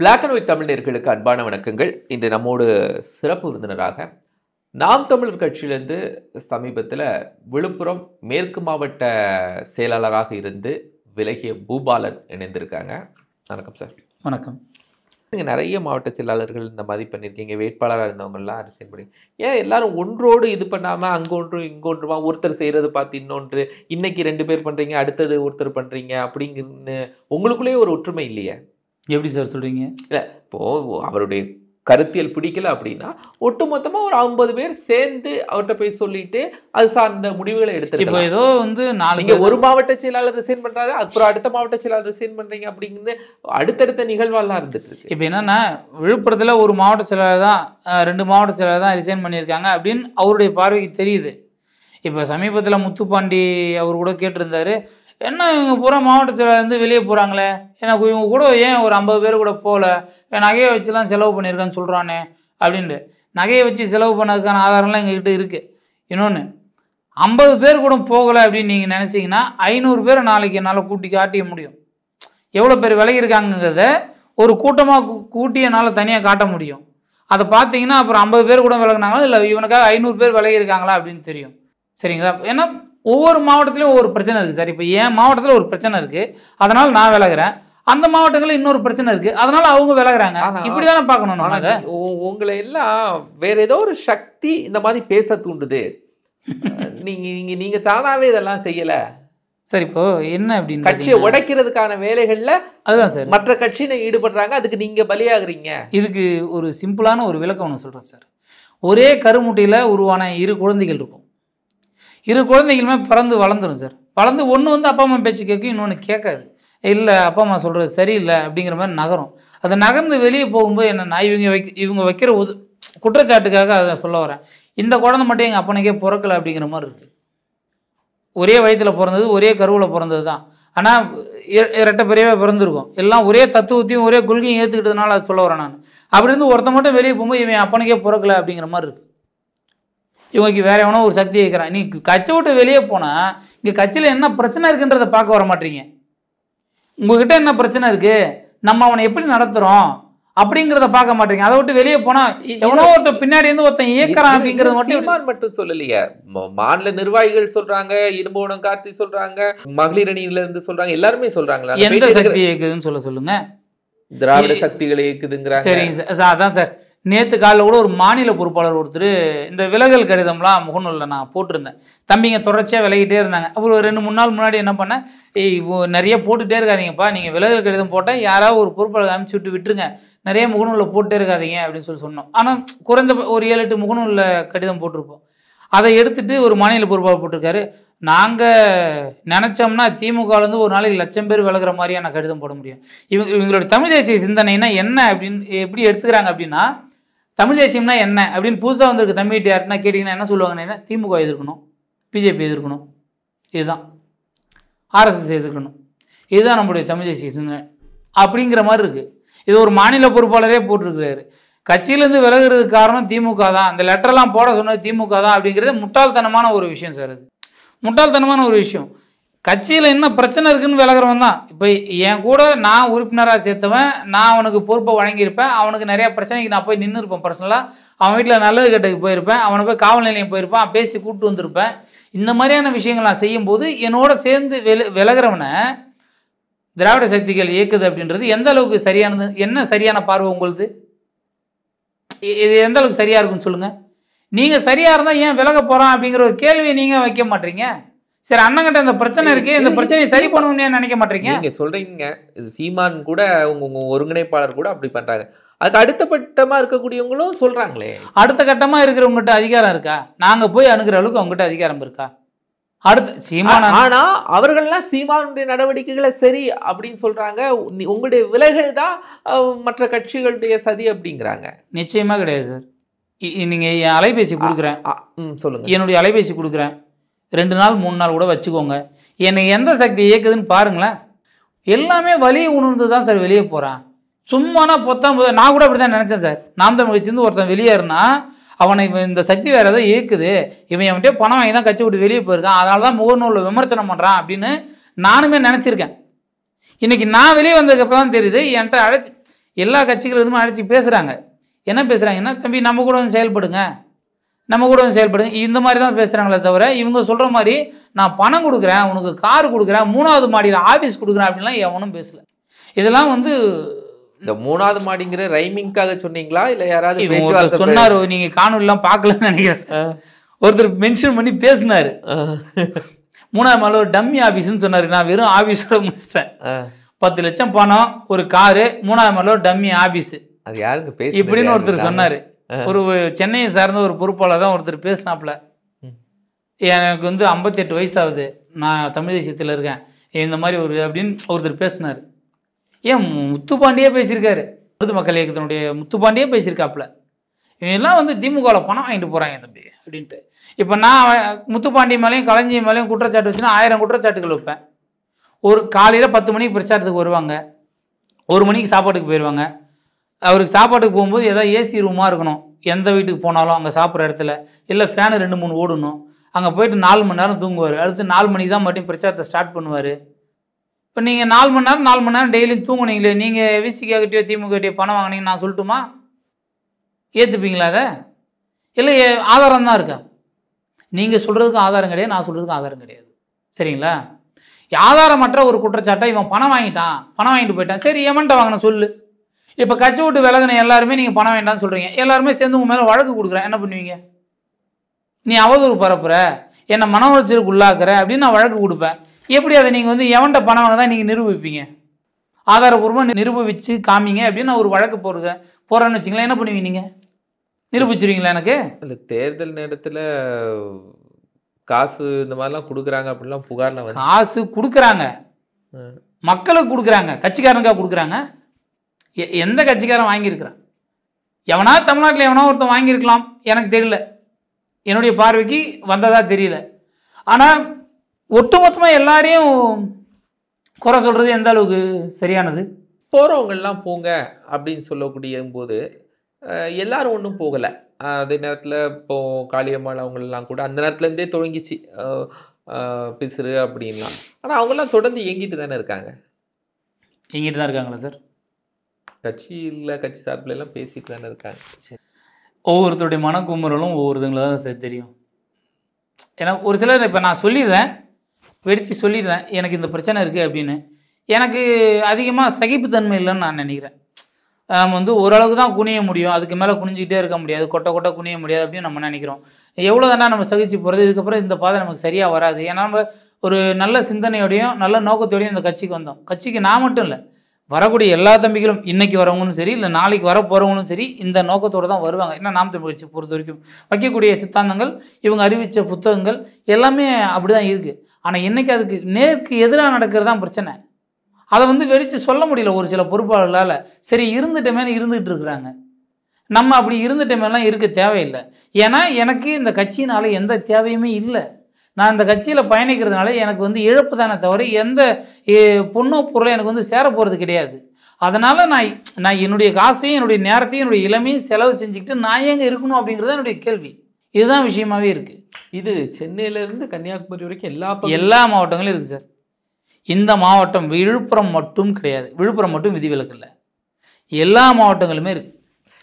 black and white Tamil நேர்களுக்கு அன்பான வணக்கங்கள் இன்று நம்மோடு சிறப்பு விருந்தினராக நாம் தமிழர் கட்சியிலிருந்து சமீபத்தில் விழுப்புரம் மேற்கு மாவட்ட செயலாளராக இருந்து விலகிய பூபாலன் இணைந்திருக்காங்க வணக்கம் சார் வணக்கம் நீங்கள் நிறைய மாவட்ட செயலாளர்கள் இந்த மாதிரி பண்ணியிருக்கீங்க வேட்பாளராக இருந்தவங்கலாம் அரசியல் படி ஏன் எல்லாரும் ஒன்றோடு இது பண்ணாமல் அங்கே ஒன்று ஒன்றுமா ஒருத்தர் செய்கிறது பார்த்து இன்னொன்று இன்னைக்கு ரெண்டு பேர் பண்ணுறீங்க அடுத்தது ஒருத்தர் பண்ணுறீங்க அப்படிங்கன்னு உங்களுக்குள்ளேயே ஒரு ஒற்றுமை இல்லையே எப்படி சார் சொல்கிறீங்க இல்லை இப்போது அவருடைய கருத்தியல் பிடிக்கல அப்படின்னா ஒட்டுமொத்தமாக ஒரு ஐம்பது பேர் சேர்ந்து அவர்கிட்ட போய் சொல்லிட்டு அது சார்ந்த முடிவுகளை எடுத்து இப்போ ஏதோ வந்து நாளைக்கு ஒரு மாவட்ட செயலாளர் ரிசைன் பண்ணுறாரு அப்புறம் அடுத்த மாவட்ட செயலாளர் ரிசைன் பண்ணுறீங்க அப்படிங்கிறது அடுத்தடுத்த நிகழ்வாலாம் இருந்துட்டு இருக்கு இப்போ என்னன்னா விழுப்புரத்தில் ஒரு மாவட்ட செயலாளர் தான் ரெண்டு மாவட்ட செயலாளர் தான் ரிசைன் பண்ணியிருக்காங்க அப்படின்னு அவருடைய பார்வைக்கு தெரியுது இப்போ சமீபத்தில் முத்துப்பாண்டி அவர் கூட கேட்டிருந்தாரு என்ன இவங்க பூரா மாவட்டத்திலேருந்து வெளியே போகிறாங்களே எனக்கு இவங்க கூட ஏன் ஒரு ஐம்பது பேர் கூட போகல நகையை வச்சுலாம் செலவு பண்ணியிருக்கேன்னு சொல்கிறானே அப்படின்ட்டு நகையை வச்சு செலவு பண்ணதுக்கான ஆதாரம்லாம் எங்ககிட்ட இருக்குது இன்னொன்று ஐம்பது பேர் கூட போகலை அப்படின்னு நீங்கள் நினச்சிங்கன்னா ஐநூறு பேர் நாளைக்கு என்னால் கூட்டி காட்டிய முடியும் எவ்வளோ பேர் விலகி ஒரு கூட்டமாக கூட்டி என்னால் தனியாக காட்ட முடியும் அதை பார்த்தீங்கன்னா அப்புறம் ஐம்பது பேர் கூட விலகினாங்களா இல்லை இவனுக்காக ஐநூறு பேர் விலகிருக்காங்களா அப்படின்னு தெரியும் சரிங்களா ஏன்னா ஒவ்வொரு மாவட்டத்திலையும் ஒவ்வொரு பிரச்சனை இருக்குது சார் இப்போ என் மாவட்டத்தில் ஒரு பிரச்சனை இருக்குது அதனால் நான் விலகிறேன் அந்த மாவட்டங்களில் இன்னொரு பிரச்சனை இருக்குது அதனால் அவங்க விலகிறாங்க இப்படி தானே பார்க்கணும் உங்களை எல்லாம் வேறு ஏதோ ஒரு சக்தி இந்த மாதிரி பேச தூண்டுது நீங்கள் நீங்கள் நீங்கள் தானாகவே இதெல்லாம் செய்யலை சார் இப்போ என்ன அப்படின்னு கட்சியை உடைக்கிறதுக்கான வேலைகள்ல அதுதான் சார் மற்ற கட்சியில் ஈடுபடுறாங்க அதுக்கு நீங்க பலியாகிறீங்க இதுக்கு ஒரு சிம்பிளான ஒரு விளக்கம் ஒன்று சொல்றேன் சார் ஒரே கருமுட்டையில உருவான இரு குழந்தைகள் இருக்கும் இரு குழந்தைகளுமே பிறந்து வளர்ந்துடும் சார் வளர்ந்து ஒன்று வந்து அப்பா அம்மா பேச்சு கேட்கும் இன்னொன்று கேட்காது இல்லை அப்பா அம்மா சொல்கிறது சரியில்லை அப்படிங்கிற மாதிரி நகரும் அது நகர்ந்து வெளியே போகும்போது என்ன நான் இவங்க வைக்க இவங்க வைக்கிற உது குற்றச்சாட்டுக்காக அதை சொல்ல வரேன் இந்த குழந்தை மட்டும் எங்கள் அப்பனுக்கே பிறக்கலை அப்படிங்கிற மாதிரி இருக்குது ஒரே வயதில் பிறந்தது ஒரே கருவில் பிறந்தது தான் ஆனால் இரட்டை பெரியவே பிறந்திருக்கும் எல்லாம் ஒரே தத்துவத்தையும் ஒரே கொள்கையும் ஏற்றுக்கிட்டதுனால அதை சொல்ல வரேன் நான் அப்படி இருந்து ஒருத்த மட்டும் வெளியே போகும்போது இவன் அப்பனுக்கே பிறக்கலை அப்படிங்கிற மாதிரி இருக்குது இவங்களுக்கு வேற எவனோ ஒரு சக்தி இருக்கிறான் நீ கட்சி விட்டு வெளியே போனா இங்க கட்சியில என்ன பிரச்சனை இருக்குன்றதை பார்க்க வர மாட்டீங்க உங்ககிட்ட என்ன பிரச்சனை இருக்கு நம்ம அவனை எப்படி நடத்துறோம் அப்படிங்கிறத பார்க்க மாட்டீங்க அதை விட்டு வெளியே போனா எவனோ ஒருத்தர் பின்னாடி இருந்து ஒருத்தன் இயக்கிறான் அப்படிங்கறது மட்டும் மட்டும் சொல்லலையே மாநில நிர்வாகிகள் சொல்றாங்க இரும்புவனம் கார்த்தி சொல்றாங்க மகளிர் அணியில இருந்து சொல்றாங்க எல்லாருமே சொல்றாங்களா எந்த சக்தி இயக்குதுன்னு சொல்ல சொல்லுங்க திராவிட சக்திகள் இயக்குதுங்கிறாங்க சரிங்க சார் அதான் சார் நேற்று காலையில் கூட ஒரு மாநில பொறுப்பாளர் ஒருத்தர் இந்த விலகல் கடிதம்லாம் முகநூலில் நான் போட்டிருந்தேன் தம்பிங்க தொடர்ச்சியாக விலகிட்டே இருந்தாங்க அப்புறம் ரெண்டு மூணு நாள் முன்னாடி என்ன பண்ணேன் நிறைய போட்டுகிட்டே இருக்காதிங்கப்பா நீங்கள் விலகல் கடிதம் போட்டால் யாராவது ஒரு பொறுப்பாளர் அமைச்சு விட்டு விட்டுருங்க நிறைய முகநூலில் போட்டே இருக்காதிங்க அப்படின்னு சொல்லி சொன்னோம் ஆனால் குறைந்த ஒரு ஏழு எட்டு முகநூலில் கடிதம் போட்டிருப்போம் அதை எடுத்துட்டு ஒரு மாநில பொறுப்பாளர் போட்டிருக்காரு நாங்கள் நினச்சோம்னா திமுகலேருந்து ஒரு நாளைக்கு லட்சம் பேர் விலகிற மாதிரியான கடிதம் போட முடியும் இவங்க இவங்களோட தமிழ் தேசிய சிந்தனைனா என்ன அப்படின்னு எப்படி எடுத்துக்கிறாங்க அப்படின்னா தமிழ் தேசியம்னா என்ன அப்படின்னு புதுசாக வந்திருக்கு தமிழ் டிஆர்ட்னா கேட்டிங்கன்னா என்ன சொல்லுவாங்கன்னா திமுக எதிர்க்கணும் பிஜேபி எதிர்க்கணும் இதுதான் ஆர்எஸ்எஸ் எதிர்க்கணும் இதுதான் நம்முடைய தமிழ் தேசிய சிந்தனை அப்படிங்கிற மாதிரி இருக்குது இது ஒரு மாநில பொறுப்பாளரே போட்டிருக்கிறாரு கட்சியிலேருந்து விலகிறதுக்கு காரணம் திமுக தான் அந்த லெட்டர்லாம் போட சொன்னது திமுக தான் அப்படிங்கிறது முட்டாள்தனமான ஒரு விஷயம் சார் அது முட்டாள்தனமான ஒரு விஷயம் கட்சியில் என்ன பிரச்சனை இருக்குன்னு விலகிறவன் தான் இப்போ என் கூட நான் உறுப்பினராக சேர்த்தவன் நான் அவனுக்கு பொறுப்பை வழங்கியிருப்பேன் அவனுக்கு நிறையா பிரச்சனைக்கு நான் போய் நின்று இருப்பேன் பர்சனலாக அவன் வீட்டில் நல்லது கெட்டதுக்கு போயிருப்பேன் அவனை போய் காவல் நிலையம் போயிருப்பான் பேசி கூப்பிட்டு வந்திருப்பேன் இந்த மாதிரியான விஷயங்கள் நான் செய்யும்போது என்னோட சேர்ந்து வில விலகிறவனை திராவிட சக்திகள் இயக்குது அப்படின்றது எந்த அளவுக்கு சரியானது என்ன சரியான பார்வை உங்களுது இது எந்த அளவுக்கு சரியாக இருக்குன்னு சொல்லுங்கள் நீங்கள் சரியாக இருந்தால் ஏன் விலக போகிறான் அப்படிங்கிற ஒரு கேள்வியை நீங்கள் வைக்க மாட்டீங்க சரி அண்ணங்கிட்ட இந்த பிரச்சனை இருக்கு இந்த பிரச்சனையை சரி பண்ணணும்னு நினைக்க மாட்டீங்க நீங்க சொல்றீங்க சீமான் கூட உங்க உங்க ஒருங்கிணைப்பாளர் கூட அப்படி பண்றாங்க அதுக்கு அடுத்த கட்டமா இருக்கக்கூடியவங்களும் சொல்றாங்களே அடுத்த கட்டமா இருக்கிறவங்ககிட்ட அதிகாரம் இருக்கா நாங்க போய் அணுகிற அளவுக்கு அவங்ககிட்ட அதிகாரம் இருக்கா அடுத்து சீமான ஆனா அவர்கள்லாம் சீமானுடைய நடவடிக்கைகளை சரி அப்படின்னு சொல்றாங்க உங்களுடைய விலைகள் தான் மற்ற கட்சிகளுடைய சதி அப்படிங்கிறாங்க நிச்சயமா கிடையாது சார் நீங்க என் அலைபேசி கொடுக்குறேன் சொல்லுங்க என்னுடைய அலைபேசி கொடுக்குறேன் ரெண்டு நாள் மூணு நாள் கூட வச்சுக்கோங்க என்னை எந்த சக்தி இயக்குதுன்னு பாருங்களேன் எல்லாமே வலியை உணர்ந்து தான் சார் வெளியே போகிறான் சும்மானா பொத்தாம் போது நான் கூட அப்படி தான் நினச்சேன் சார் நாம் தமிழ் கட்சிருந்து ஒருத்தன் வெளியேறினா அவனை இந்த சக்தி வேறு ஏதோ இயக்குது இவன் அவன்கிட்ட பணம் வாங்கி தான் கட்சி விட்டு வெளியே போயிருக்கான் அதனால தான் முகநூலில் விமர்சனம் பண்ணுறான் அப்படின்னு நானுமே நினச்சிருக்கேன் இன்றைக்கி நான் வெளியே வந்ததுக்கப்புறம் தான் தெரியுது என்கிட்ட அழைச்சி எல்லா கட்சிகளும் அழைச்சி பேசுகிறாங்க என்ன பேசுகிறாங்கன்னா தம்பி நம்ம கூட வந்து செயல்படுங்க நம்ம கூட வந்து செயல்படுது இந்த மாதிரி தான் பேசுகிறாங்களே தவிர இவங்க சொல்கிற மாதிரி நான் பணம் கொடுக்குறேன் உனக்கு கார் கொடுக்குறேன் மூணாவது மாடியில் ஆஃபீஸ் கொடுக்குறேன் அப்படின்லாம் எவனும் பேசல இதெல்லாம் வந்து இந்த மூணாவது மாடிங்கிற ரைமிங்காக சொன்னீங்களா இல்லை யாராவது சொன்னார் நீங்கள் காணொலாம் பார்க்கலன்னு நினைக்கிறேன் ஒருத்தர் மென்ஷன் பண்ணி பேசினார் மூணாவது மாலை ஒரு டம்மி ஆஃபீஸ்ன்னு சொன்னார் நான் வெறும் ஆஃபீஸோட முடிச்சிட்டேன் பத்து லட்சம் பணம் ஒரு காரு மூணாவது மாலை ஒரு டம்மி ஆஃபீஸு அது யாருக்கு இப்படின்னு ஒருத்தர் சொன்னார் ஒரு சென்னையை சார்ந்த ஒரு பொறுப்பாளர் தான் ஒருத்தர் பேசினாப்புல எனக்கு வந்து ஐம்பத்தெட்டு வயசு ஆகுது நான் தமிழ் தேசியத்தில் இருக்கேன் இந்த மாதிரி ஒரு அப்படின்னு ஒருத்தர் பேசினார் ஏன் முத்துப்பாண்டியே பேசியிருக்காரு விருது மக்கள் இயக்கத்தினுடைய முத்துப்பாண்டியே பேசியிருக்காப்புல இவங்கெல்லாம் வந்து திமுகவில் பணம் வாங்கிட்டு போகிறாங்க தம்பி அப்படின்ட்டு இப்போ நான் முத்துப்பாண்டி மேலேயும் களஞ்சி மேலேயும் குற்றச்சாட்டு வச்சுன்னா ஆயிரம் குற்றச்சாட்டுகள் வைப்பேன் ஒரு காலையில் பத்து மணிக்கு பிரச்சாரத்துக்கு வருவாங்க ஒரு மணிக்கு சாப்பாட்டுக்கு போயிடுவாங்க அவருக்கு சாப்பாட்டுக்கு போகும்போது ஏதாவது ஏசி ரூமாக இருக்கணும் எந்த வீட்டுக்கு போனாலும் அங்கே சாப்பிட்ற இடத்துல இல்லை ஃபேனு ரெண்டு மூணு ஓடணும் அங்கே போயிட்டு நாலு மணி நேரம் தூங்குவார் அடுத்து நாலு மணிக்கு தான் மட்டும் பிரச்சாரத்தை ஸ்டார்ட் பண்ணுவார் இப்போ நீங்கள் நாலு மணி நேரம் நாலு மணி நேரம் டெய்லியும் தூங்குனீங்களே நீங்கள் விசிகா கிட்டேயோ திமுக பணம் வாங்கினீங்கன்னு நான் சொல்லட்டுமா ஏற்றுப்பீங்களா அதை இல்லை ஆதாரம் தான் இருக்கா நீங்கள் சொல்கிறதுக்கும் ஆதாரம் கிடையாது நான் சொல்கிறதுக்கும் ஆதாரம் கிடையாது சரிங்களா ஆதாரமற்ற ஒரு குற்றச்சாட்டை இவன் பணம் வாங்கிட்டான் பணம் வாங்கிட்டு போயிட்டான் சரி ஏமன்ட்ட வாங்கின சொல்லு இப்போ கட்சி விட்டு விலகின எல்லாருமே நீங்கள் பணம் வேண்டாம்னு சொல்கிறீங்க எல்லாருமே சேர்ந்து உங்கள் மேலே வழக்கு கொடுக்குறேன் என்ன பண்ணுவீங்க நீ அவதூறு பரப்புற என்னை மன உளைச்சலுக்கு உள்ளாக்குற அப்படின்னு நான் வழக்கு கொடுப்பேன் எப்படி அதை நீங்கள் வந்து எவன்கிட்ட பணம் வாங்க தான் நீங்கள் நிரூபிப்பீங்க ஆதாரபூர்வமாக நிரூபித்து காமிங்க அப்படின்னு நான் ஒரு வழக்கு போடுறேன் போகிறேன்னு வச்சிங்களேன் என்ன பண்ணுவீங்க நீங்கள் நிரூபிச்சிருவீங்களா எனக்கு இல்லை தேர்தல் நேரத்தில் காசு இந்த மாதிரிலாம் கொடுக்குறாங்க அப்படிலாம் புகாரில் காசு கொடுக்குறாங்க மக்களுக்கு கொடுக்குறாங்க கட்சிக்காரனுக்காக கொடுக்குறாங்க எந்த கட்சிக்காரன் வாங்கியிருக்கிறான் எவனா தமிழ்நாட்டில் எவனோ ஒருத்தன் வாங்கியிருக்கலாம் எனக்கு தெரியல என்னுடைய பார்வைக்கு வந்ததாக தெரியல ஆனால் ஒட்டுமொத்தமாக எல்லாரையும் குறை சொல்கிறது எந்த அளவுக்கு சரியானது போகிறவங்கெல்லாம் போங்க அப்படின்னு சொல்லக்கூடிய போது எல்லாரும் ஒன்றும் போகலை அதே நேரத்தில் இப்போது காளியம்மாள் அவங்களெல்லாம் கூட அந்த நேரத்துலேருந்தே தொடங்கிச்சு பிசுறு அப்படின்லாம் ஆனால் அவங்கெல்லாம் தொடர்ந்து எங்கிட்டு தானே இருக்காங்க எங்கிட்டு தான் இருக்காங்களா சார் கட்சியில் கட்சி சார்பில் எல்லாம் பேசிட்டு தானே இருக்காங்க சரி ஒவ்வொருத்தருடைய மனக்குமுறலும் ஒவ்வொருத்தங்களை தான் சரி தெரியும் ஏன்னா ஒரு சிலர் இப்போ நான் சொல்லிடுறேன் வெடித்து சொல்லிடுறேன் எனக்கு இந்த பிரச்சனை இருக்குது அப்படின்னு எனக்கு அதிகமாக சகிப்புத்தன்மை இல்லைன்னு நான் நினைக்கிறேன் நம்ம வந்து ஓரளவுக்கு தான் குனிய முடியும் அதுக்கு மேலே குனிஞ்சிக்கிட்டே இருக்க முடியாது கொட்டை கொட்டை குனிய முடியாது அப்படின்னு நம்ம நினைக்கிறோம் எவ்வளோ தானே நம்ம சகிச்சு போகிறது இதுக்கப்புறம் இந்த பாதை நமக்கு சரியாக வராது ஏன்னா நம்ம ஒரு நல்ல சிந்தனையோடையும் நல்ல நோக்கத்தோடையும் இந்த கட்சிக்கு வந்தோம் கட்சிக்கு நான் மட்டும் இல்லை வரக்கூடிய எல்லா தம்பிகளும் இன்றைக்கி வரவங்களும் சரி இல்லை நாளைக்கு வர போகிறவங்களும் சரி இந்த நோக்கத்தோடு தான் வருவாங்க ஏன்னா நாம் தமிழ் கட்சி பொறுத்த வரைக்கும் வைக்கக்கூடிய சித்தாந்தங்கள் இவங்க அறிவித்த புத்தகங்கள் எல்லாமே அப்படி தான் இருக்குது ஆனால் இன்றைக்கி அதுக்கு நேருக்கு எதிராக நடக்கிறது தான் பிரச்சனை அதை வந்து வெடித்து சொல்ல முடியல ஒரு சில பொறுப்பாளர்களால் சரி இருந்துட்டமேனு இருந்துகிட்டு இருக்கிறாங்க நம்ம அப்படி இருந்துட்டமேலாம் இருக்க தேவையில்லை ஏன்னா எனக்கு இந்த கட்சியினால் எந்த தேவையுமே இல்லை நான் இந்த கட்சியில் பயணிக்கிறதுனால எனக்கு வந்து இழப்பு தானே தவிர எந்த பொண்ணு பொருளும் எனக்கு வந்து சேர போகிறது கிடையாது அதனால் நான் நான் என்னுடைய காசையும் என்னுடைய நேரத்தையும் என்னுடைய இளமையும் செலவு செஞ்சுக்கிட்டு நான் எங்கே இருக்கணும் அப்படிங்கிறது என்னுடைய கேள்வி இதுதான் விஷயமாகவே இருக்குது இது சென்னையிலேருந்து கன்னியாகுமரி வரைக்கும் எல்லா எல்லா மாவட்டங்களும் இருக்குது சார் இந்த மாவட்டம் விழுப்புரம் மட்டும் கிடையாது விழுப்புரம் மட்டும் விதிவிலக்கு இல்லை எல்லா மாவட்டங்களுமே இருக்குது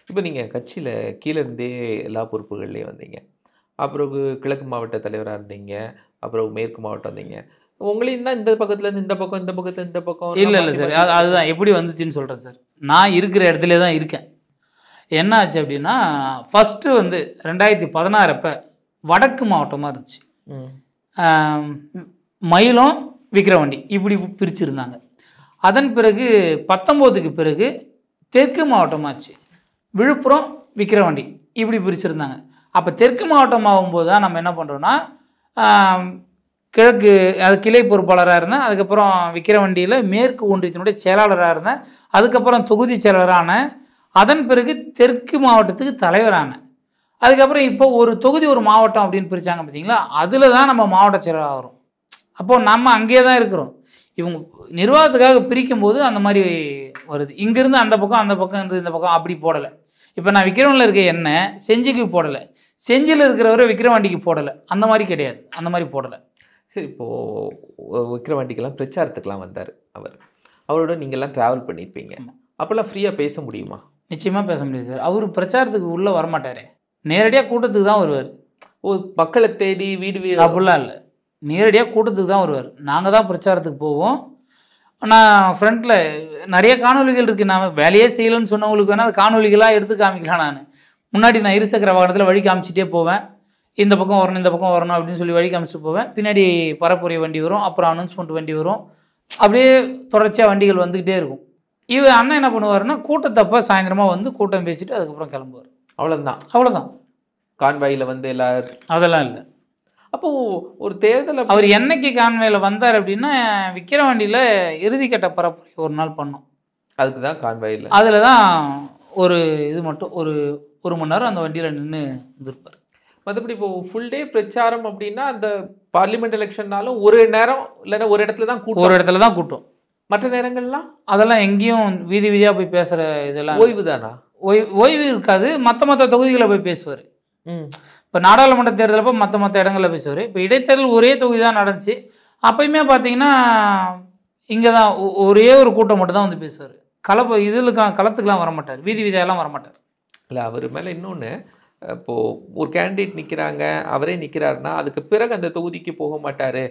இப்போ நீங்கள் கட்சியில் கீழே இருந்தே எல்லா பொறுப்புகள்லேயும் வந்தீங்க அப்புறம் கிழக்கு மாவட்ட தலைவராக இருந்தீங்க அப்புறம் மேற்கு மாவட்டம் இருந்தீங்க உங்களையும் தான் இந்த பக்கத்துல இருந்து இந்த பக்கம் இந்த பக்கத்துல இந்த பக்கம் இல்லை இல்லை சார் அது அதுதான் எப்படி வந்துச்சுன்னு சொல்கிறேன் சார் நான் இருக்கிற இடத்துல தான் இருக்கேன் என்ன ஆச்சு அப்படின்னா ஃபஸ்ட்டு வந்து ரெண்டாயிரத்தி பதினாறப்ப வடக்கு மாவட்டமாக இருந்துச்சு மயிலும் விக்கிரவண்டி இப்படி பிரிச்சுருந்தாங்க அதன் பிறகு பத்தொம்போதுக்கு பிறகு தெற்கு மாவட்டமாச்சு விழுப்புரம் விக்கிரவண்டி இப்படி பிரிச்சுருந்தாங்க அப்போ தெற்கு மாவட்டம் ஆகும்போது தான் நம்ம என்ன பண்ணுறோன்னா கிழக்கு அது கிளை பொறுப்பாளராக இருந்தேன் அதுக்கப்புறம் விக்கிரவண்டியில் மேற்கு ஒன்றியத்தினுடைய செயலாளராக இருந்தேன் அதுக்கப்புறம் தொகுதி செயலரான அதன் பிறகு தெற்கு மாவட்டத்துக்கு தலைவரான அதுக்கப்புறம் இப்போ ஒரு தொகுதி ஒரு மாவட்டம் அப்படின்னு பிரித்தாங்க பார்த்தீங்களா அதில் தான் நம்ம மாவட்ட செயலாளரும் அப்போது நம்ம அங்கேயே தான் இருக்கிறோம் இவங்க நிர்வாகத்துக்காக பிரிக்கும் போது அந்த மாதிரி வருது இங்கேருந்து அந்த பக்கம் அந்த பக்கம் இருந்து இந்த பக்கம் அப்படி போடலை இப்போ நான் விக்ரமனில் இருக்க எண்ணெய் செஞ்சுக்கு போடலை செஞ்சியில் இருக்கிறவரை விக்ரவாண்டிக்கு போடலை அந்த மாதிரி கிடையாது அந்த மாதிரி போடலை சரி இப்போது விக்ரவாண்டிக்கெல்லாம் பிரச்சாரத்துக்கெலாம் வந்தார் அவர் அவரோட நீங்கள்லாம் ட்ராவல் பண்ணியிருப்பீங்க அப்போல்லாம் ஃப்ரீயாக பேச முடியுமா நிச்சயமாக பேச முடியாது சார் அவர் பிரச்சாரத்துக்கு உள்ளே வரமாட்டார் நேரடியாக கூட்டத்துக்கு தான் வருவார் ஓ மக்களை தேடி வீடு வீடு அப்படிலாம் இல்லை நேரடியாக கூட்டத்துக்கு தான் வருவார் நாங்கள் தான் பிரச்சாரத்துக்கு போவோம் நான் ஃப்ரண்ட்டில் நிறைய காணொலிகள் இருக்குது நான் வேலையே செய்யலன்னு சொன்னவங்களுக்கு வேணால் அது காணொலிகளாக எடுத்து காமிக்கலாம் நான் முன்னாடி நான் இருசக்கர வாகனத்தில் வழி காமிச்சிட்டே போவேன் இந்த பக்கம் வரணும் இந்த பக்கம் வரணும் அப்படின்னு சொல்லி வழி காமிச்சிட்டு போவேன் பின்னாடி பரப்புரிய வண்டி வரும் அப்புறம் அனௌன்ஸ்மெண்ட் வண்டி வரும் அப்படியே தொடர்ச்சியாக வண்டிகள் வந்துக்கிட்டே இருக்கும் இவர் அண்ணன் என்ன பண்ணுவார்னா கூட்டத்தப்போ சாயந்தரமாக வந்து கூட்டம் பேசிட்டு அதுக்கப்புறம் கிளம்புவார் அவ்வளோதான் அவ்வளோதான் கான்வாயில் வந்து எல்லாரும் அதெல்லாம் இல்லை அப்போ ஒரு தேர்தல் அவர் என்னைக்கு கான்வேல வந்தார் அப்படின்னா விக்கிரவாண்டியில் இறுதிக்கட்ட பரப்புரை ஒரு நாள் பண்ணோம் அதுக்கு தான் கான்வாயில் அதில் தான் ஒரு இது மட்டும் ஒரு ஒரு மணி நேரம் அந்த வண்டியில் நின்று வந்திருப்பார் மற்றபடி இப்போ ஃபுல் டே பிரச்சாரம் அப்படின்னா அந்த பார்லிமெண்ட் எலெக்ஷன்னாலும் ஒரு நேரம் இல்லைன்னா ஒரு இடத்துல தான் கூட்டம் ஒரு இடத்துல தான் கூட்டம் மற்ற நேரங்கள்லாம் அதெல்லாம் எங்கேயும் வீதி வீதியாக போய் பேசுகிற இதெல்லாம் ஓய்வு தானா ஓய்வு ஓய்வு இருக்காது மற்ற மற்ற தொகுதிகளை போய் பேசுவார் இப்போ நாடாளுமன்ற தேர்தலப்போ மற்ற மற்ற இடங்களில் பேசுவார் இப்போ இடைத்தேர்தல் ஒரே தொகுதி தான் நடந்துச்சு அப்பயுமே பார்த்தீங்கன்னா இங்கே தான் ஒரே ஒரு கூட்டம் மட்டும் தான் வந்து பேசுவார் கலப்பு இதுலக்கான் களத்துக்கெலாம் வரமாட்டார் வீதி வீதியெல்லாம் வரமாட்டார் இல்லை அவர் மேலே இன்னொன்று இப்போது ஒரு கேண்டிடேட் நிற்கிறாங்க அவரே நிற்கிறாருன்னா அதுக்கு பிறகு அந்த தொகுதிக்கு போக மாட்டார்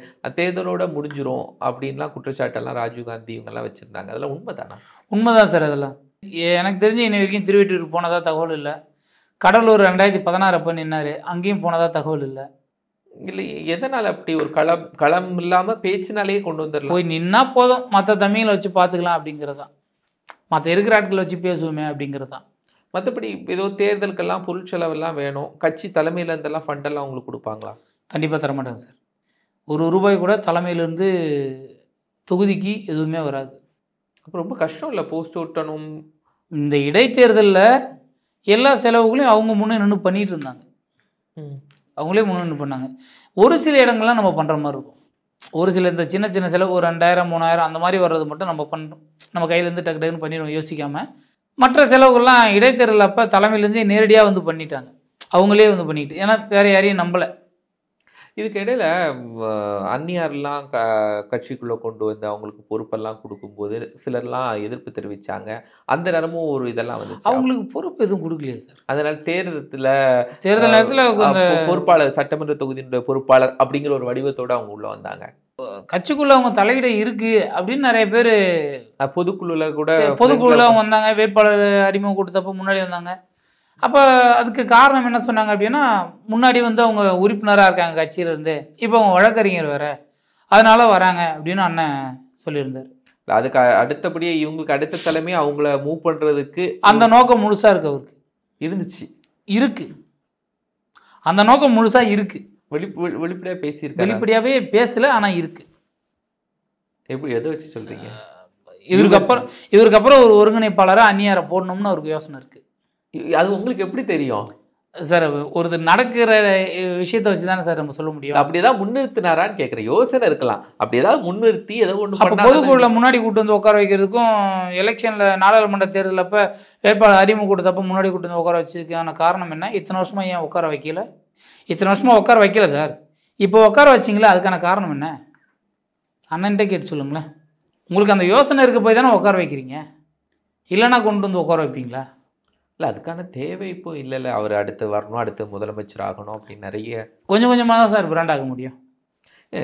தேர்தலோட முடிஞ்சிரும் அப்படின்லாம் குற்றச்சாட்டெல்லாம் ராஜீவ்காந்தி இவங்கெல்லாம் வச்சுருந்தாங்க அதெல்லாம் உண்மை தான் சார் அதெல்லாம் எனக்கு தெரிஞ்சு இன்னை வரைக்கும் திருவெட்டூருக்கு போனதாக தகவல் இல்லை கடலூர் ரெண்டாயிரத்தி பதினாறு அப்போ நின்னாரு அங்கேயும் போனதாக தகவல் இல்லை இல்லை எதனால் அப்படி ஒரு களம் களம் இல்லாமல் பேச்சுனாலே கொண்டு வந்துடலாம் போய் நின்னா போதும் மற்ற தமிழை வச்சு பார்த்துக்கலாம் அப்படிங்கிறது தான் மற்ற இருக்கிற ஆட்களை வச்சு பேசுவோமே அப்படிங்கிறது தான் மற்றபடி ஏதோ தேர்தலுக்கெல்லாம் பொருட்செலவெல்லாம் வேணும் கட்சி தலைமையிலேருந்தெல்லாம் ஃபண்டெல்லாம் அவங்களுக்கு கொடுப்பாங்களா கண்டிப்பாக மாட்டாங்க சார் ஒரு ரூபாய் கூட தலைமையிலேருந்து தொகுதிக்கு எதுவுமே வராது ரொம்ப கஷ்டம் இல்லை போஸ்ட் ஓட்டணும் இந்த இடைத்தேர்தலில் எல்லா செலவுகளையும் அவங்க முன்னே நின்று பண்ணிகிட்டு இருந்தாங்க அவங்களே முன்னே நின்று பண்ணாங்க ஒரு சில இடங்கள்லாம் நம்ம பண்ணுற மாதிரி இருக்கும் ஒரு சில இந்த சின்ன சின்ன செலவு ஒரு ரெண்டாயிரம் மூணாயிரம் அந்த மாதிரி வர்றது மட்டும் நம்ம பண்ணுறோம் நம்ம கையிலேருந்து டக்கு டக்குன்னு பண்ணிடுவோம் யோசிக்காமல் மற்ற செலவுகள்லாம் இடைத்தேர்தல் அப்போ தலைமையிலேருந்தே நேரடியாக வந்து பண்ணிட்டாங்க அவங்களே வந்து பண்ணிட்டு ஏன்னா வேறு யாரையும் நம்பலை இதுக்கு இடையில் அந்நியார்லாம் க கட்சிக்குள்ளே கொண்டு வந்து அவங்களுக்கு பொறுப்பெல்லாம் கொடுக்கும்போது சிலர்லாம் எதிர்ப்பு தெரிவித்தாங்க அந்த நேரமும் ஒரு இதெல்லாம் வந்து அவங்களுக்கு பொறுப்பு எதுவும் கொடுக்கலையே சார் அதனால் தேர்தலில் தேர்தல் நேரத்தில் பொறுப்பாளர் சட்டமன்ற தொகுதியினுடைய பொறுப்பாளர் அப்படிங்கிற ஒரு வடிவத்தோடு அவங்க உள்ளே வந்தாங்க கட்சிக்குள்ள அவங்க தலையிட இருக்கு அப்படின்னு நிறைய பேர் பொதுக்குழுல கூட பொதுக்குழுல அவங்க வந்தாங்க வேட்பாளர் அறிமுகம் கொடுத்தப்ப முன்னாடி வந்தாங்க அப்போ அதுக்கு காரணம் என்ன சொன்னாங்க அப்படின்னா முன்னாடி வந்து அவங்க உறுப்பினராக இருக்காங்க கட்சியிலேருந்து இப்போ அவங்க வழக்கறிஞர் வேற அதனால் வராங்க அப்படின்னு அண்ணன் சொல்லியிருந்தார் அதுக்கு அடுத்தபடியே இவங்களுக்கு அடுத்த தலைமையை அவங்கள மூவ் பண்ணுறதுக்கு அந்த நோக்கம் முழுசாக இருக்கு அவருக்கு இருந்துச்சு இருக்கு அந்த நோக்கம் முழுசாக இருக்கு வெளி வெளிப்படையாக பேசியிருக்கு வெளிப்படையாகவே பேசலை ஆனால் இருக்கு எப்படி எதை வச்சு சொல்கிறீங்க இவருக்கு அப்புறம் இவருக்கு அப்புறம் ஒரு ஒருங்கிணைப்பாளராக அந்நியாரை போடணும்னு அவருக்கு யோசனை இருக்குது அது உங்களுக்கு எப்படி தெரியும் சார் ஒரு நடக்கிற விஷயத்தை வச்சு தானே சார் நம்ம சொல்ல முடியும் அப்படி ஏதாவது முன்னிறுத்தினாரான்னு கேட்குற யோசனை இருக்கலாம் அப்படி ஏதாவது முன்னிறுத்தி ஏதோ ஒன்று பொதுக்குழுவில் முன்னாடி கூட்டு வந்து உட்கார வைக்கிறதுக்கும் எலெக்ஷனில் நாடாளுமன்ற தேர்தலப்போ அப்போ வேட்பாளர் அறிமுக கூட்டத்தப்போ முன்னாடி கூட்டு வந்து உட்கார வச்சதுக்கான காரணம் என்ன இத்தனை வருஷமாக ஏன் உட்கார வைக்கல இத்தனை வருஷமாக உட்கார வைக்கல சார் இப்போ உட்கார வச்சிங்களா அதுக்கான காரணம் என்ன அண்ணன்ட்டே கேட்டு சொல்லுங்களேன் உங்களுக்கு அந்த யோசனை இருக்க போய் தானே உட்கார வைக்கிறீங்க இல்லைன்னா கொண்டு வந்து உட்கார வைப்பீங்களா இல்லை அதுக்கான தேவை இப்போ இல்லை இல்லை அவர் அடுத்து வரணும் அடுத்து முதலமைச்சர் ஆகணும் அப்படின்னு நிறைய கொஞ்சம் கொஞ்சமாக தான் சார் பிராண்ட் ஆக முடியும்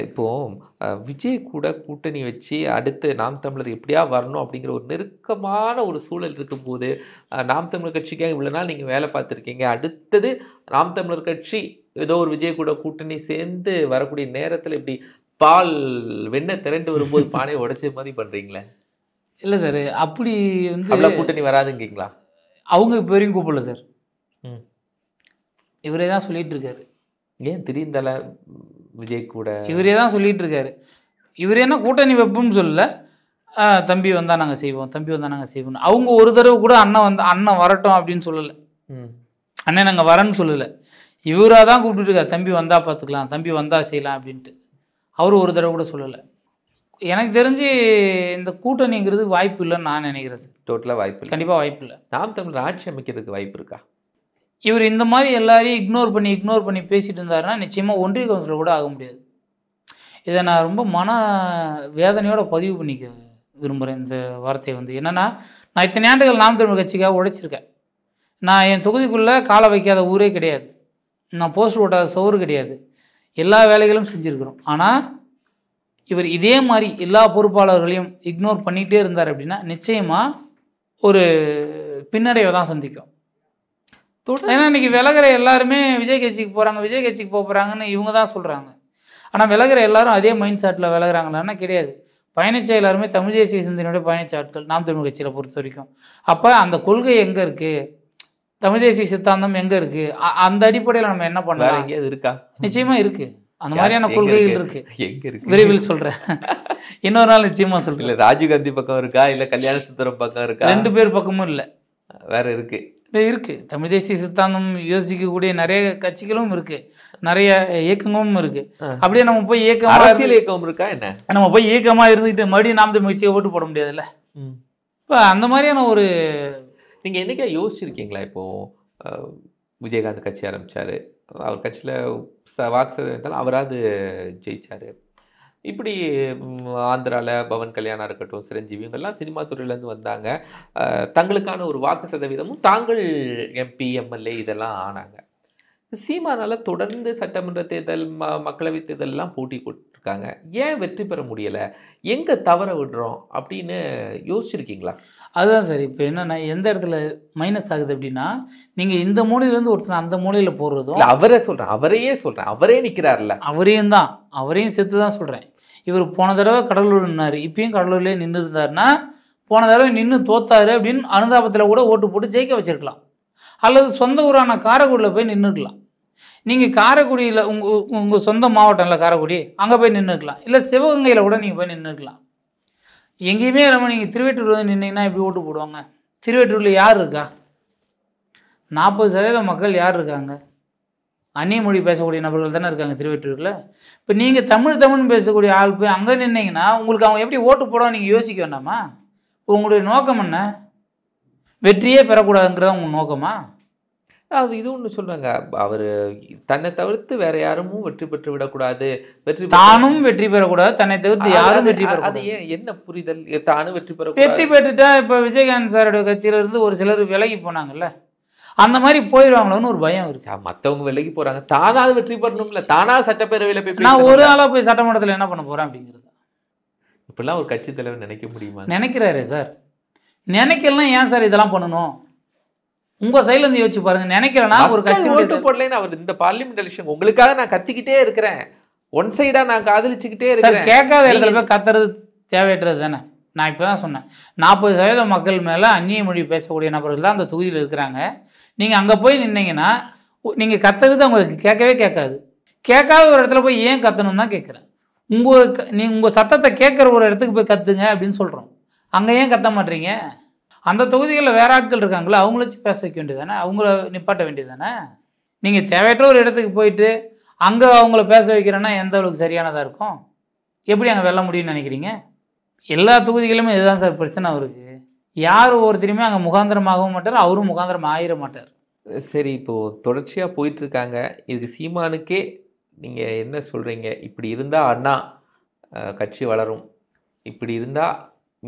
இப்போது விஜய் கூட கூட்டணி வச்சு அடுத்து நாம் தமிழர் எப்படியா வரணும் அப்படிங்கிற ஒரு நெருக்கமான ஒரு சூழல் இருக்கும்போது நாம் தமிழர் கட்சிக்காக இவ்வளோ நாள் நீங்கள் வேலை பார்த்துருக்கீங்க அடுத்தது நாம் தமிழர் கட்சி ஏதோ ஒரு விஜய் கூட கூட்டணி சேர்ந்து வரக்கூடிய நேரத்தில் இப்படி பால் வெண்ணெய் திரண்டு வரும்போது பானையை உடச்ச மாதிரி பண்ணுறீங்களே இல்லை சார் அப்படி வந்து கூட்டணி வராதுங்கிறீங்களா அவங்க இப்போ வரையும் கூப்பிடல சார் இவரே தான் சொல்லிட்டு இருக்காரு ஏன் திடீர் தலை விஜய் கூட இவரே தான் சொல்லிட்டு இருக்காரு இவரே என்ன கூட்டணி வைப்போம்னு சொல்லல தம்பி வந்தால் நாங்கள் செய்வோம் தம்பி வந்தால் நாங்கள் செய்வோம் அவங்க ஒரு தடவை கூட அண்ணன் வந்து அண்ணன் வரட்டும் அப்படின்னு சொல்லலை அண்ணன் நாங்கள் வரேன்னு சொல்லலை இவராக தான் இருக்காரு தம்பி வந்தால் பார்த்துக்கலாம் தம்பி வந்தால் செய்யலாம் அப்படின்ட்டு அவரு ஒரு தடவை கூட சொல்லலை எனக்கு தெரிஞ்சு இந்த கூட்டணிங்கிறது வாய்ப்பு இல்லைன்னு நான் நினைக்கிறது டோட்டலாக வாய்ப்பு இல்லை கண்டிப்பாக வாய்ப்பு இல்லை நாம் தமிழ் ஆட்சி அமைக்கிறதுக்கு வாய்ப்பு இருக்கா இவர் இந்த மாதிரி எல்லாரையும் இக்னோர் பண்ணி இக்னோர் பண்ணி பேசிட்டு இருந்தாருன்னா நிச்சயமாக ஒன்றிய கவுன்சிலர் கூட ஆக முடியாது இதை நான் ரொம்ப மன வேதனையோட பதிவு பண்ணிக்க விரும்புகிறேன் இந்த வார்த்தையை வந்து என்னென்னா நான் இத்தனை ஆண்டுகள் நாம் தமிழ் கட்சிக்காக உழைச்சிருக்கேன் நான் என் தொகுதிக்குள்ளே காலை வைக்காத ஊரே கிடையாது நான் போஸ்ட் ஓட்டாத சோறு கிடையாது எல்லா வேலைகளும் செஞ்சுருக்கிறோம் ஆனால் இவர் இதே மாதிரி எல்லா பொறுப்பாளர்களையும் இக்னோர் பண்ணிகிட்டே இருந்தார் அப்படின்னா நிச்சயமாக ஒரு பின்னடைவை தான் சந்திக்கும் ஏன்னா இன்றைக்கி விலகிற எல்லாருமே விஜய் கட்சிக்கு போகிறாங்க விஜய் கட்சிக்கு போக போகிறாங்கன்னு இவங்க தான் சொல்கிறாங்க ஆனால் விலகிற எல்லாரும் அதே மைண்ட் செட்டில் விலகிறாங்களான்னா கிடையாது பயணிச்ச எல்லாருமே தமிழ் தேசிய சிந்தனையோட பயணிச்ச ஆட்கள் நாம் தமிழ் கட்சியில் பொறுத்த வரைக்கும் அப்போ அந்த கொள்கை எங்கே இருக்குது தமிழ் தேசிய சித்தாந்தம் எங்கே இருக்குது அந்த அடிப்படையில் நம்ம என்ன பண்ணலாம் இருக்கா நிச்சயமாக இருக்குது அந்த மாதிரியான கொள்கைகள் இருக்கு எங்க இருக்கு விரைவில் சொல்றேன் இன்னொரு நாள் நிச்சயமா சொல்றேன் இல்ல ராஜீவ்காந்தி பக்கம் இருக்கா இல்ல கல்யாண சுந்தரம் பக்கம் இருக்கா ரெண்டு பேர் பக்கமும் இல்ல வேற இருக்கு இருக்கு தமிழ் தேசிய சித்தாந்தம் யோசிக்கக்கூடிய நிறைய கட்சிகளும் இருக்கு நிறைய இயக்கங்களும் இருக்கு அப்படியே நம்ம போய் இயக்கம் அரசியல் இயக்கம் இருக்கா என்ன நம்ம போய் இயக்கமா இருந்துகிட்டு மறுபடியும் நாம் தமிழ் கட்சியை ஓட்டு போட முடியாதுல்ல இப்போ அந்த மாதிரியான ஒரு நீங்கள் என்றைக்கா யோசிச்சிருக்கீங்களா இப்போது விஜயகாந்த் கட்சி ஆரம்பித்தார் அவர் கட்சியில் ச வாக்கு சதவீதத்தால் அவராது ஜெயித்தார் இப்படி ஆந்திராவில் பவன் கல்யாணம் இருக்கட்டும் சிரஞ்சீவி இவங்கெல்லாம் சினிமா துறையிலேருந்து வந்தாங்க தங்களுக்கான ஒரு வாக்கு சதவீதமும் தாங்கள் எம்பி எம்எல்ஏ இதெல்லாம் ஆனாங்க சீமானால் தொடர்ந்து சட்டமன்ற தேர்தல் ம மக்களவைத் தேர்தலெலாம் போட்டி இருக்காங்க ஏன் வெற்றி பெற முடியலை எங்கே தவற விடுறோம் அப்படின்னு யோசிச்சிருக்கீங்களா அதுதான் சார் இப்போ என்னென்னா எந்த இடத்துல மைனஸ் ஆகுது அப்படின்னா நீங்கள் இந்த மூலையிலேருந்து ஒருத்தர் அந்த மூலையில் போடுறதும் அவரே சொல்கிறேன் அவரையே சொல்கிறேன் அவரே நிற்கிறார்ல அவரையும் தான் அவரையும் சேர்த்து தான் சொல்கிறேன் இவர் போன தடவை கடலூர் நின்னார் இப்பயும் கடலூர்லேயே நின்று இருந்தார்னா போன தடவை நின்று தோத்தாரு அப்படின்னு அனுதாபத்தில் கூட ஓட்டு போட்டு ஜெயிக்க வச்சுருக்கலாம் அல்லது சொந்த ஊரான காரைக்குடியில் போய் நின்றுக்கலாம் நீங்கள் காரைக்குடியில் உங்கள் உங்கள் சொந்த மாவட்டம்ல காரைக்குடி அங்கே போய் நின்றுக்கலாம் இல்லை சிவகங்கையில் கூட நீங்கள் போய் நின்றுக்கலாம் எங்கேயுமே இல்லாமல் நீங்கள் திருவேற்றூர் வந்து நின்றீங்கன்னா எப்படி ஓட்டு போடுவாங்க திருவெட்டூரில் யார் இருக்கா நாற்பது சதவீத மக்கள் யார் இருக்காங்க அந்நிய மொழி பேசக்கூடிய நபர்கள் தானே இருக்காங்க திருவெட்டூரில் இப்போ நீங்கள் தமிழ் தமிழ்னு பேசக்கூடிய ஆள் போய் அங்கே நின்னீங்கன்னா உங்களுக்கு அவங்க எப்படி ஓட்டு போடுவோம் நீங்கள் யோசிக்க வேண்டாமா இப்போ உங்களுடைய நோக்கம் என்ன வெற்றியே பெறக்கூடாதுங்கிறதா உங்கள் நோக்கமா அது இது ஒன்று சொல்கிறாங்க அவர் தன்னை தவிர்த்து வேற யாரும் வெற்றி பெற்று விடக்கூடாது வெற்றி தானும் வெற்றி பெறக்கூடாது தன்னை தவிர்த்து யாரும் வெற்றி பெற அது ஏன் என்ன புரிதல் தானும் வெற்றி பெற வெற்றி பெற்றுட்டா இப்போ விஜயகாந்த் சாரோட இருந்து ஒரு சிலர் விலகி போனாங்கல்ல அந்த மாதிரி போயிடுவாங்களோன்னு ஒரு பயம் இருக்கு மற்றவங்க விலகி போகிறாங்க தானாவது வெற்றி பெறணும்ல தானாக சட்டப்பேரவையில் போய் நான் ஒரு ஆளாக போய் சட்டமன்றத்தில் என்ன பண்ண போகிறேன் அப்படிங்கிறது இப்படிலாம் ஒரு கட்சி தலைவர் நினைக்க முடியுமா நினைக்கிறாரு சார் நினைக்கலாம் ஏன் சார் இதெல்லாம் பண்ணணும் உங்க சைட்ல இருந்து யோசிச்சு பாருங்க நினைக்கிறேன்னா ஒரு கட்சி ஓட்டு போடலன்னு அவர் இந்த பார்லிமெண்ட் எலெக்ஷன் உங்களுக்காக நான் கத்திக்கிட்டே இருக்கிறேன் ஒன் சைடா நான் காதலிச்சுக்கிட்டே இருக்கிறேன் கேட்காத இடத்துல போய் கத்துறது தேவையற்றது தானே நான் இப்போ தான் சொன்னேன் நாற்பது சதவீத மக்கள் மேலே அந்நிய மொழி பேசக்கூடிய நபர்கள் தான் அந்த தொகுதியில் இருக்கிறாங்க நீங்க அங்கே போய் நின்னீங்கன்னா நீங்க கத்துறது அவங்களுக்கு கேட்கவே கேட்காது கேட்காத ஒரு இடத்துல போய் ஏன் கத்தணும் தான் கேட்குறேன் உங்க நீ உங்கள் சத்தத்தை கேட்குற ஒரு இடத்துக்கு போய் கத்துங்க அப்படின்னு சொல்றோம் அங்க ஏன் கத்த மாட்டீங்க அந்த தொகுதிகளில் வேற ஆட்கள் இருக்காங்களோ அவங்கள வச்சு பேச வைக்க வேண்டியது தானே அவங்கள நிப்பாட்ட வேண்டியது தானே நீங்கள் தேவையற்ற ஒரு இடத்துக்கு போயிட்டு அங்கே அவங்கள பேச வைக்கிறேன்னா எந்த அளவுக்கு சரியானதாக இருக்கும் எப்படி அங்கே வெல்ல முடியும்னு நினைக்கிறீங்க எல்லா தொகுதிகளுமே இதுதான் சார் பிரச்சனை அவருக்கு யார் ஒவ்வொருத்தருமே அங்கே முகாந்திரமாகவும் மாட்டார் அவரும் முகாந்திரம் ஆகிட மாட்டார் சரி இப்போது தொடர்ச்சியாக போயிட்டுருக்காங்க இதுக்கு சீமானுக்கே நீங்கள் என்ன சொல்கிறீங்க இப்படி இருந்தால் அண்ணா கட்சி வளரும் இப்படி இருந்தால்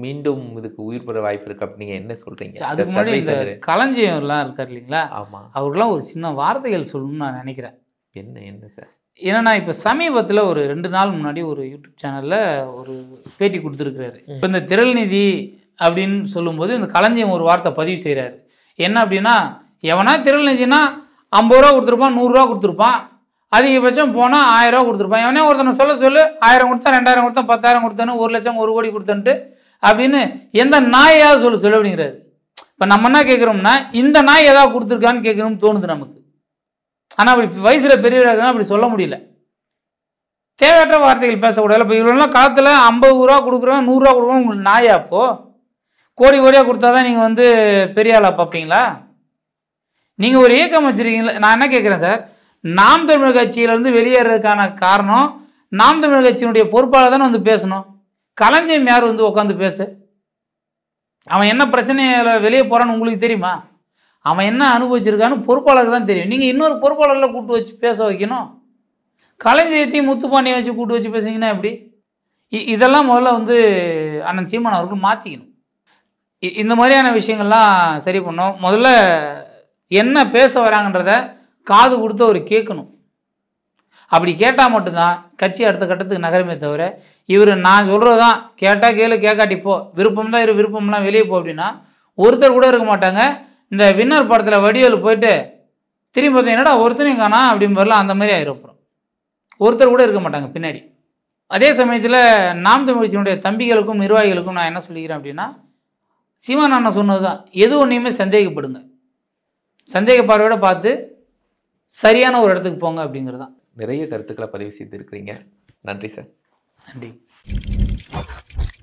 மீண்டும் இதுக்கு உயிர் பெற வாய்ப்பு இருக்கு அப்படின்னு என்ன சொல்றீங்க அதுக்கு முன்னாடி இந்த களஞ்சியம்லாம் இருக்கார் இல்லைங்களா ஆமாம் அவருக்கெல்லாம் ஒரு சின்ன வார்த்தைகள் சொல்லணும்னு நான் நினைக்கிறேன் என்ன என்ன சார் ஏன்னா இப்போ சமீபத்தில் ஒரு ரெண்டு நாள் முன்னாடி ஒரு யூடியூப் சேனலில் ஒரு பேட்டி கொடுத்துருக்கிறாரு இப்போ இந்த நிதி அப்படின்னு சொல்லும்போது இந்த களஞ்சியம் ஒரு வார்த்தை பதிவு செய்கிறாரு என்ன அப்படின்னா எவனா நிதினா ஐம்பது ரூபா கொடுத்துருப்பான் நூறுரூவா கொடுத்துருப்பான் அதிகபட்சம் போனால் ஆயிரம் ரூபா கொடுத்துருப்பான் எவனே ஒருத்தனை சொல்ல சொல்லு ஆயிரம் கொடுத்தான் ரெண்டாயிரம் கொடுத்தான் பத்தாயிரம் கொடுத்தானு ஒரு லட்சம் ஒரு கோடி கொடுத்தன்ட்டு அப்படின்னு எந்த நாயாவது சொல்ல சொல்ல அப்படிங்கிறாரு இப்போ நம்ம என்ன கேட்குறோம்னா இந்த நாய் ஏதாவது கொடுத்துருக்கான்னு கேட்கணும்னு தோணுது நமக்கு ஆனால் அப்படி வயசில் பெரியவராக அப்படி சொல்ல முடியல தேவையற்ற வார்த்தைகள் பேசக்கூடாது இப்போ இவ்வளோலாம் காலத்தில் ஐம்பது ரூபா கொடுக்குறோம் நூறுரூவா கொடுக்குறோம் உங்களுக்கு நாயாப்போ அப்போது கோடி கோடியாக கொடுத்தா தான் நீங்கள் வந்து பெரிய ஆளாக பார்ப்பீங்களா நீங்கள் ஒரு இயக்கம் வச்சுருக்கீங்களா நான் என்ன கேட்குறேன் சார் நாம் தமிழ் கட்சியிலேருந்து வெளியேறதுக்கான காரணம் நாம் தமிழ் கட்சியினுடைய பொறுப்பாளர் தானே வந்து பேசணும் களஞ்சியம் யார் வந்து உட்காந்து பேசு அவன் என்ன பிரச்சனையில் வெளியே போகிறான்னு உங்களுக்கு தெரியுமா அவன் என்ன அனுபவிச்சிருக்கான்னு பொறுப்பாளருக்கு தான் தெரியும் நீங்கள் இன்னொரு பொறுப்பாளரில் கூப்பிட்டு வச்சு பேச வைக்கணும் கலைஞத்தையும் முத்துப்பாண்டியை வச்சு கூப்பிட்டு வச்சு பேசிங்கன்னா எப்படி இதெல்லாம் முதல்ல வந்து அண்ணன் சீமான் அவர்கள் மாற்றிக்கணும் இந்த மாதிரியான விஷயங்கள்லாம் சரி பண்ணோம் முதல்ல என்ன பேச வராங்கன்றத காது கொடுத்து அவர் கேட்கணும் அப்படி கேட்டால் மட்டும்தான் கட்சி அடுத்த கட்டத்துக்கு நகரமே தவிர இவர் நான் சொல்கிறது தான் கேட்டால் கேளு கேட்காட்டி போ விருப்பம் தான் இரு விருப்பம்லாம் வெளியே போ அப்படின்னா ஒருத்தர் கூட இருக்க மாட்டாங்க இந்த வின்னர் படத்தில் வடிவேல் போயிட்டு திரும்பி என்னடா ஒருத்தனையும் காணா அப்படின்னு அந்த மாதிரி ஆகிருப்போம் ஒருத்தர் கூட இருக்க மாட்டாங்க பின்னாடி அதே சமயத்தில் நாம் தமிழ்ச்சியினுடைய தம்பிகளுக்கும் நிர்வாகிகளுக்கும் நான் என்ன சொல்லிக்கிறேன் அப்படின்னா சிவன் அண்ணன் சொன்னது தான் எது ஒன்றையுமே சந்தேகப்படுங்க சந்தேக பார்வையோடு பார்த்து சரியான ஒரு இடத்துக்கு போங்க அப்படிங்கிறது தான் நிறைய கருத்துக்களை பதிவு செய்திருக்கிறீங்க நன்றி சார் நன்றி